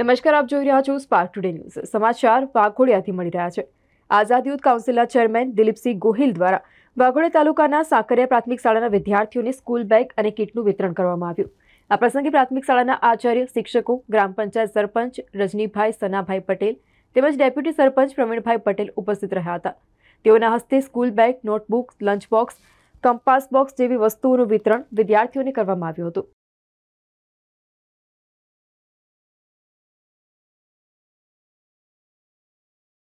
નમસ્કાર આપ જોઈ રહ્યા છો સ્પાર્ક ટુડે ન્યૂઝ સમાચાર વાઘોડિયાથી મળી રહ્યા છે આઝાદ યુથ કાઉન્સિલના ચેરમેન દિલીપસિંહ ગોહિલ દ્વારા વાઘોડિયા તાલુકાના સાકરિયા પ્રાથમિક શાળાના વિદ્યાર્થીઓને સ્કૂલ બેગ અને કીટનું વિતરણ કરવામાં આવ્યું આ પ્રસંગે પ્રાથમિક શાળાના આચાર્ય શિક્ષકો ગ્રામ પંચાયત સરપંચ રજનીભાઈ સનાભાઈ પટેલ તેમજ ડેપ્યુટી સરપંચ પ્રવીણભાઈ પટેલ ઉપસ્થિત રહ્યા હતા તેઓના હસ્તે school bag notebook lunch box compass box જેવી વસ્તુઓનું વિતરણ વિદ્યાર્થીઓને કરવામાં આવ્યું હતું